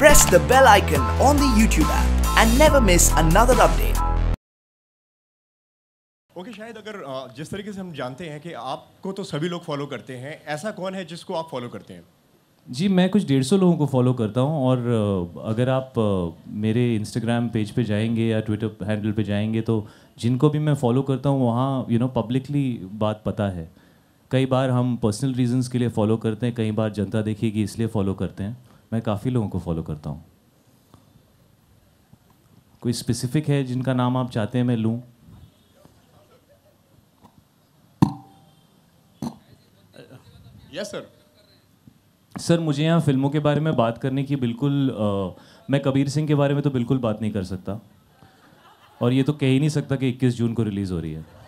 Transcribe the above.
press the bell icon on the YouTube app and never miss another update. Okay okay, शायद अगर जिस तरीके से हम जानते हैं कि आपको तो सभी लोग फॉलो करते हैं ऐसा कौन है जिसको आप फॉलो करते हैं जी मैं कुछ डेढ़ सौ लोगों को फॉलो करता हूँ और अगर आप मेरे इंस्टाग्राम पेज पे जाएंगे या ट्विटर हैंडल पे जाएंगे तो जिनको भी मैं फॉलो करता हूँ वहाँ यू नो पब्लिकली बात पता है कई बार हम पर्सनल रीजन्स के लिए फॉलो करते हैं कई बार जनता देखेगी इसलिए फॉलो करते हैं मैं काफ़ी लोगों को फॉलो करता हूँ कोई स्पेसिफिक है जिनका नाम आप चाहते हैं मैं लूँ यस सर सर मुझे यहाँ फिल्मों के बारे में बात करने की बिल्कुल आ, मैं कबीर सिंह के बारे में तो बिल्कुल बात नहीं कर सकता और ये तो कह ही नहीं सकता कि 21 जून को रिलीज़ हो रही है